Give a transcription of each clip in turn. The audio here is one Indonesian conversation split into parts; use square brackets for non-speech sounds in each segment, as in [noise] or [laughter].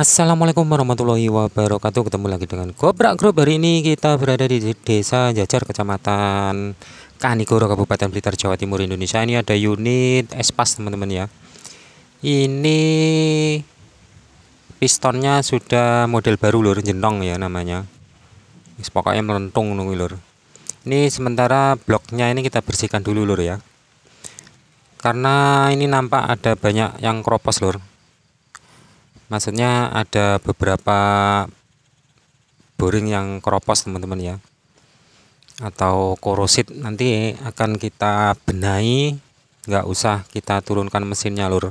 Assalamualaikum warahmatullahi wabarakatuh Ketemu lagi dengan Gobrak Group Hari ini kita berada di desa Jajar Kecamatan Kanigoro Kabupaten Blitar Jawa Timur Indonesia Ini ada unit espas teman-teman ya Ini pistonnya sudah model baru lor Jenong ya namanya Pokoknya melentung nunggu lor Ini sementara bloknya ini kita bersihkan dulu lor ya Karena ini nampak ada banyak yang kropos lor maksudnya ada beberapa boring yang keropos teman-teman ya atau korosit nanti akan kita benahi nggak usah kita turunkan mesinnya lur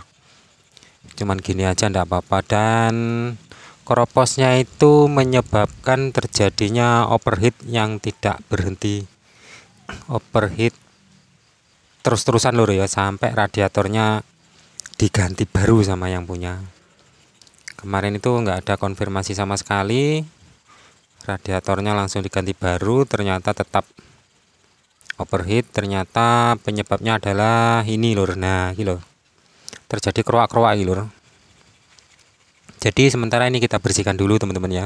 cuman gini aja ndak apa-apa dan keroposnya itu menyebabkan terjadinya overheat yang tidak berhenti overheat terus-terusan lur ya sampai radiatornya diganti baru sama yang punya kemarin itu nggak ada konfirmasi sama sekali radiatornya langsung diganti baru ternyata tetap overheat ternyata penyebabnya adalah ini lur nah ini terjadi keruak-keruak ini lur jadi sementara ini kita bersihkan dulu teman-teman ya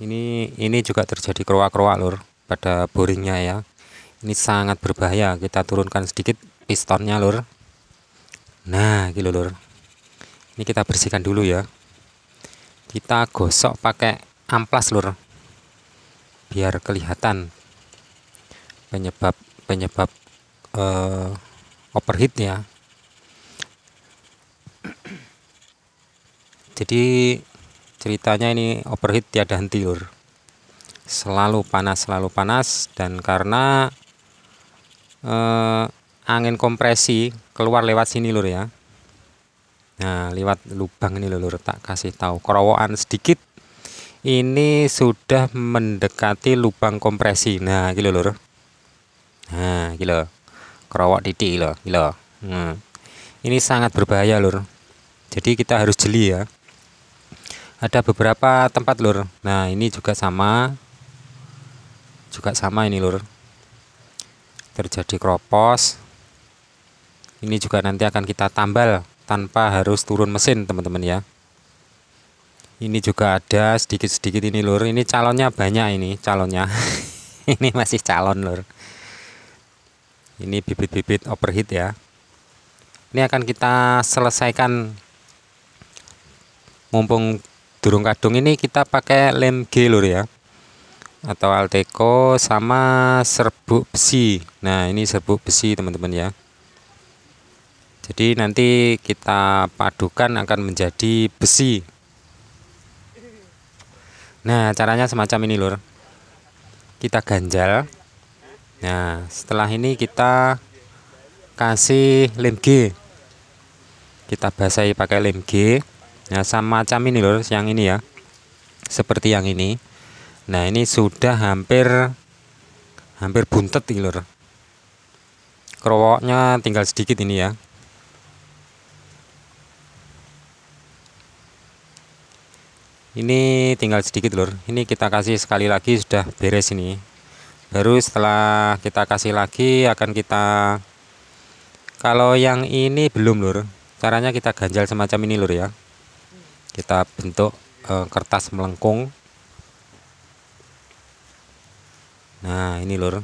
ini ini juga terjadi keruak-keruak lur pada boringnya ya ini sangat berbahaya kita turunkan sedikit pistonnya lur nah gitu lur ini kita bersihkan dulu ya kita gosok pakai amplas lur biar kelihatan penyebab penyebab uh, eh, overheat ya jadi ceritanya ini overheat tiada henti lur selalu panas selalu panas dan karena uh, angin kompresi keluar lewat sini lur ya Nah, lewat lubang ini lulur tak kasih tahu. Kerowokan sedikit. Ini sudah mendekati lubang kompresi. Nah, gitu lulur. Nah, gitu. Kerawat Kerowok titik lho, gitu. Hmm. Ini sangat berbahaya Lur. Jadi kita harus jeli ya. Ada beberapa tempat Lur. Nah, ini juga sama. Juga sama ini Lur. Terjadi kropos. Ini juga nanti akan kita tambal tanpa harus turun mesin teman-teman ya ini juga ada sedikit-sedikit ini lur ini calonnya banyak ini calonnya [laughs] ini masih calon lur ini bibit-bibit overheat ya ini akan kita selesaikan mumpung durung kadung ini kita pakai lem G lur ya atau alteco sama serbuk besi nah ini serbuk besi teman-teman ya jadi nanti kita padukan akan menjadi besi nah caranya semacam ini lur kita ganjal nah setelah ini kita kasih lem G kita basahi pakai lem G nah sama cam ini lur yang ini ya seperti yang ini nah ini sudah hampir hampir buntet ini lur kerowoknya tinggal sedikit ini ya ini tinggal sedikit lur ini kita kasih sekali lagi sudah beres ini baru setelah kita kasih lagi akan kita kalau yang ini belum lur caranya kita ganjal semacam ini lur ya kita bentuk e, kertas melengkung nah ini lur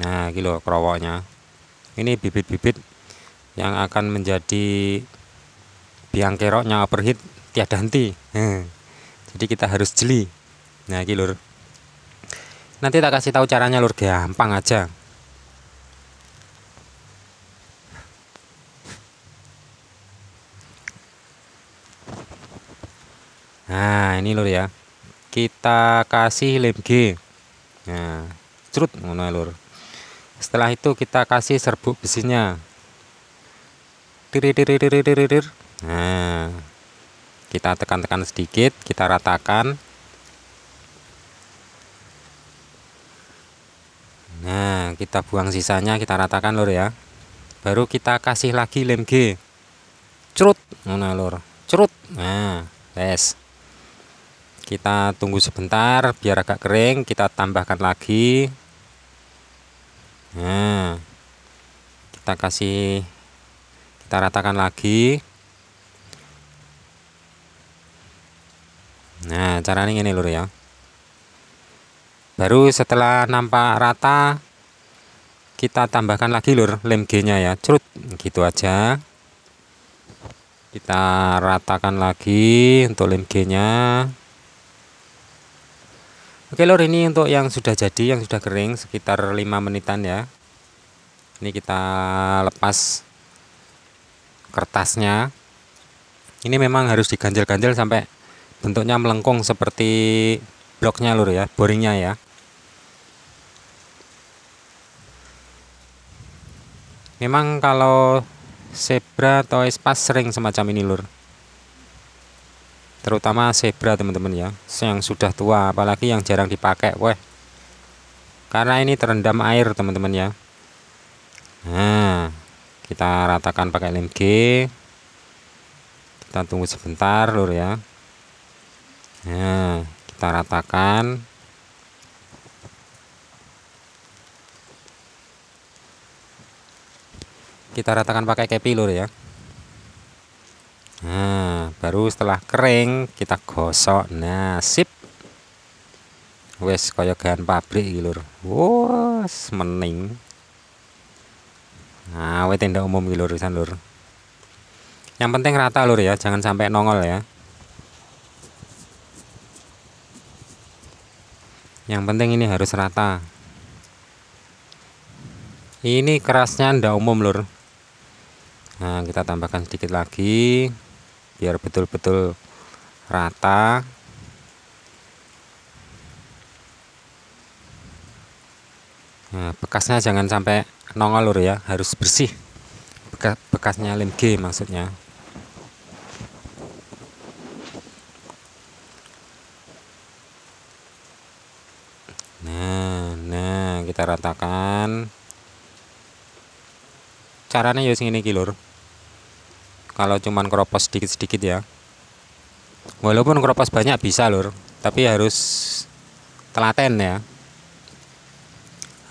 nah kilo kerowoknya ini bibit-bibit yang akan menjadi biang keroknya overheat tiada henti jadi kita harus jeli nah ini lur nanti tak kasih tahu caranya lur gampang aja nah ini lur ya kita kasih lem G nah cerut ngono ya, lur setelah itu kita kasih serbuk besinya tiri tiri tiri tiri nah kita tekan-tekan sedikit kita ratakan nah kita buang sisanya kita ratakan lor ya baru kita kasih lagi lem G cerut mana lor cerut nah les kita tunggu sebentar biar agak kering kita tambahkan lagi nah kita kasih kita ratakan lagi nah caranya ini lur ya baru setelah nampak rata kita tambahkan lagi lur lem G nya ya cerut gitu aja kita ratakan lagi untuk lem G nya Oke lor ini untuk yang sudah jadi yang sudah kering sekitar 5 menitan ya ini kita lepas kertasnya ini memang harus diganjel-ganjel sampai bentuknya melengkung seperti bloknya lur ya boringnya ya memang kalau zebra atau espas sering semacam ini lur terutama zebra teman-teman ya yang sudah tua apalagi yang jarang dipakai weh karena ini terendam air teman-teman ya nah kita ratakan pakai lem G kita tunggu sebentar lur ya Nah, kita ratakan. Kita ratakan pakai kepi lur ya. Nah, baru setelah kering kita gosok. Nah, sip. Wes kaya gahan pabrik iki lur. Wes mening. Nah, awet tenda umum iki lur lur. Yang penting rata lur ya, jangan sampai nongol ya. yang penting ini harus rata ini kerasnya ndak umum lur nah kita tambahkan sedikit lagi biar betul-betul rata nah, bekasnya jangan sampai nongol lur ya harus bersih bekasnya lem G maksudnya kita ratakan caranya ya ini kilur kalau cuman keropos sedikit-sedikit ya walaupun keropos banyak bisa lur tapi harus telaten ya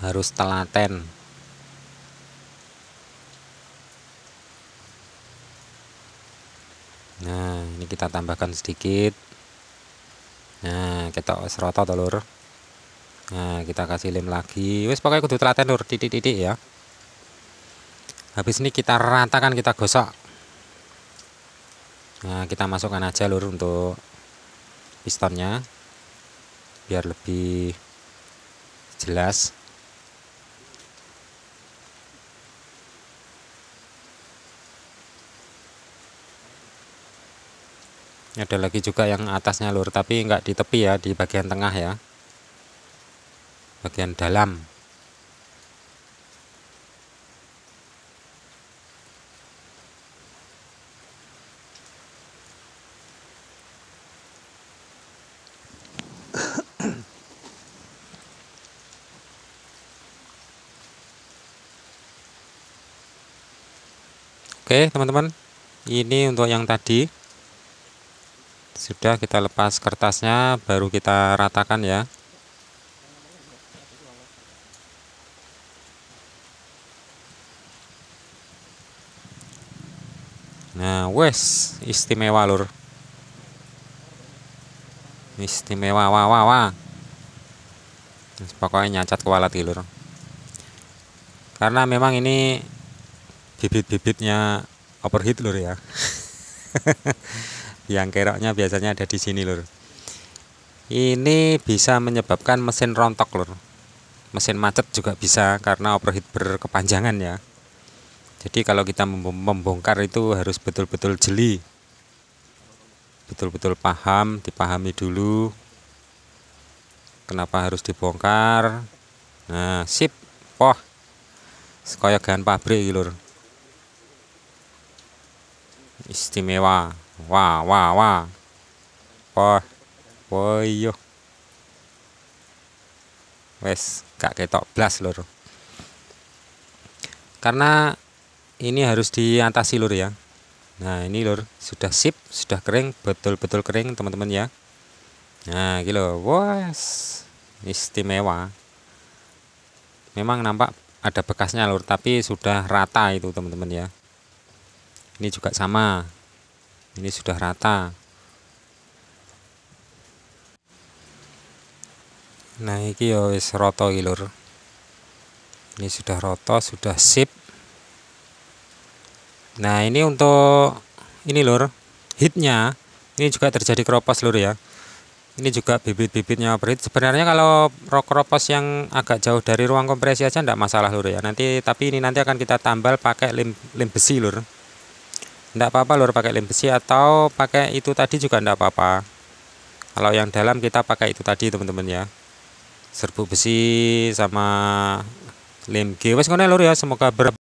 harus telaten nah ini kita tambahkan sedikit nah kita serotot lur nah kita kasih lem lagi wes pokoknya kudu telaten lur titik-titik ya habis ini kita ratakan kita gosok nah kita masukkan aja lur untuk pistonnya biar lebih jelas ada lagi juga yang atasnya lur tapi nggak di tepi ya di bagian tengah ya bagian dalam Oke teman-teman ini untuk yang tadi sudah kita lepas kertasnya baru kita ratakan ya Nah, wes istimewa lur. Istimewa wah wah wah. Pokoknya nyacat kualat lur. Karena memang ini bibit-bibitnya overheat lur ya. [laughs] Yang keroknya biasanya ada di sini lur. Ini bisa menyebabkan mesin rontok lur. Mesin macet juga bisa karena overheat berkepanjangan ya. Jadi kalau kita membongkar itu harus betul-betul jeli. Betul-betul paham, dipahami dulu. Kenapa harus dibongkar? Nah, sip. Wah. Sekaya gan pabrik iki, Lur. Istimewa. Wah, wah, wah. Wah. Woi iya. Wes, gak ketok blas, Lur. Karena ini harus diatasi lur ya nah ini lur sudah sip sudah kering betul-betul kering teman-teman ya nah gitu was istimewa memang nampak ada bekasnya lur tapi sudah rata itu teman-teman ya ini juga sama ini sudah rata nah ini ya wis rata lur ini sudah roto sudah sip Nah ini untuk ini lor hitnya ini juga terjadi keropos lor ya. Ini juga bibit-bibitnya berit. Sebenarnya kalau rok keropos yang agak jauh dari ruang kompresi aja tidak masalah lor ya. Nanti tapi ini nanti akan kita tambal pakai lem, lem besi lor. Tidak apa-apa lor pakai lem besi atau pakai itu tadi juga tidak apa-apa. Kalau yang dalam kita pakai itu tadi teman-teman ya. Serbuk besi sama lem gewes Wes ngono ya, lur ya, semoga ber